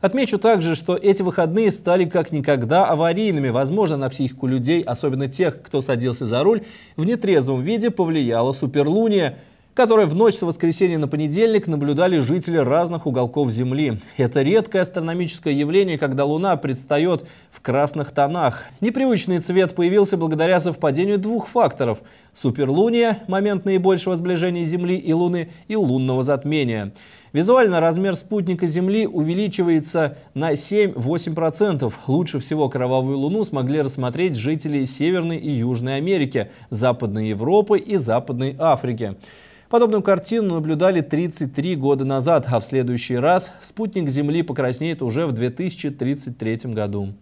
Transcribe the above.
Отмечу также, что эти выходные стали как никогда аварийными. Возможно, на психику людей, особенно тех, кто садился за руль, в нетрезвом виде повлияла суперлуния которые в ночь с воскресенья на понедельник наблюдали жители разных уголков Земли. Это редкое астрономическое явление, когда Луна предстает в красных тонах. Непривычный цвет появился благодаря совпадению двух факторов – суперлуния, момент наибольшего сближения Земли и Луны, и лунного затмения. Визуально размер спутника Земли увеличивается на 7-8%. Лучше всего кровавую луну смогли рассмотреть жители Северной и Южной Америки, Западной Европы и Западной Африки. Подобную картину наблюдали 33 года назад, а в следующий раз спутник Земли покраснеет уже в 2033 году.